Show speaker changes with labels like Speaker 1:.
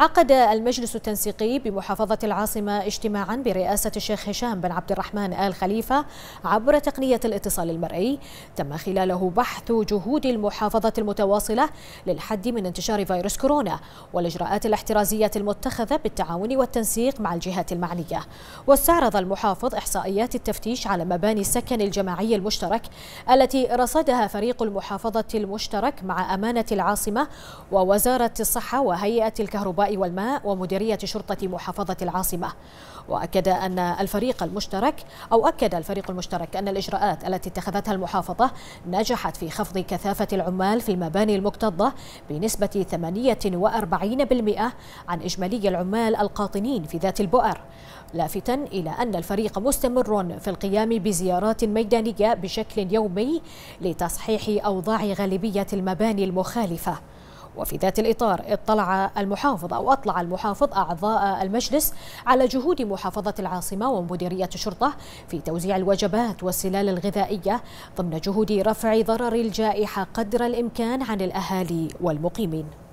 Speaker 1: عقد المجلس التنسيقي بمحافظة العاصمة اجتماعا برئاسة الشيخ هشام بن عبد الرحمن آل خليفة عبر تقنية الاتصال المرئي تم خلاله بحث جهود المحافظة المتواصلة للحد من انتشار فيروس كورونا والإجراءات الاحترازية المتخذة بالتعاون والتنسيق مع الجهات المعنية واستعرض المحافظ إحصائيات التفتيش على مباني السكن الجماعي المشترك التي رصدها فريق المحافظة المشترك مع أمانة العاصمة ووزارة الصحة وهيئة الكهرباء والماء ومديرية شرطة محافظة العاصمة وأكد أن الفريق المشترك أو أكد الفريق المشترك أن الإجراءات التي اتخذتها المحافظة نجحت في خفض كثافة العمال في المباني المكتظة بنسبة 48% عن إجمالي العمال القاطنين في ذات البؤر لافتا إلى أن الفريق مستمر في القيام بزيارات ميدانية بشكل يومي لتصحيح أوضاع غالبية المباني المخالفة وفي ذات الإطار اطلع المحافظ أو أطلع المحافظ أعضاء المجلس على جهود محافظة العاصمة ومديرية الشرطة في توزيع الوجبات والسلال الغذائية ضمن جهود رفع ضرر الجائحة قدر الإمكان عن الأهالي والمقيمين